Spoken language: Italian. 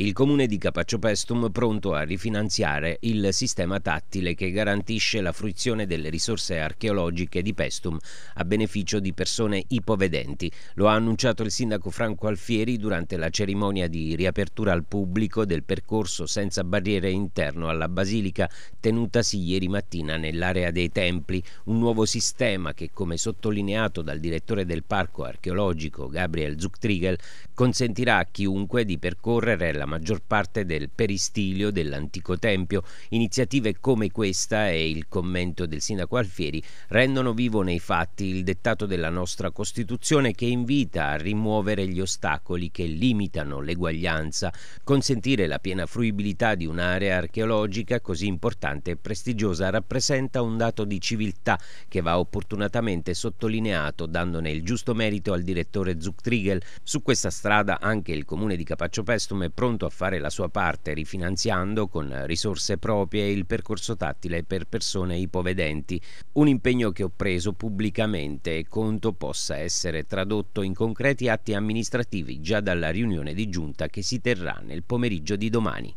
il comune di Capaccio Capacciopestum pronto a rifinanziare il sistema tattile che garantisce la fruizione delle risorse archeologiche di Pestum a beneficio di persone ipovedenti. Lo ha annunciato il sindaco Franco Alfieri durante la cerimonia di riapertura al pubblico del percorso senza barriere interno alla Basilica tenutasi ieri mattina nell'area dei Templi, un nuovo sistema che, come sottolineato dal direttore del parco archeologico Gabriel Zucktriegel, consentirà a chiunque di percorrere la maggior parte del peristilio dell'antico tempio. Iniziative come questa e il commento del sindaco Alfieri rendono vivo nei fatti il dettato della nostra Costituzione che invita a rimuovere gli ostacoli che limitano l'eguaglianza, consentire la piena fruibilità di un'area archeologica così importante e prestigiosa rappresenta un dato di civiltà che va opportunatamente sottolineato dandone il giusto merito al direttore Zucktriegel. Su questa strada anche il comune di Capaccio Pestum è pronto pronto a fare la sua parte rifinanziando con risorse proprie il percorso tattile per persone ipovedenti, un impegno che ho preso pubblicamente e conto possa essere tradotto in concreti atti amministrativi già dalla riunione di giunta che si terrà nel pomeriggio di domani.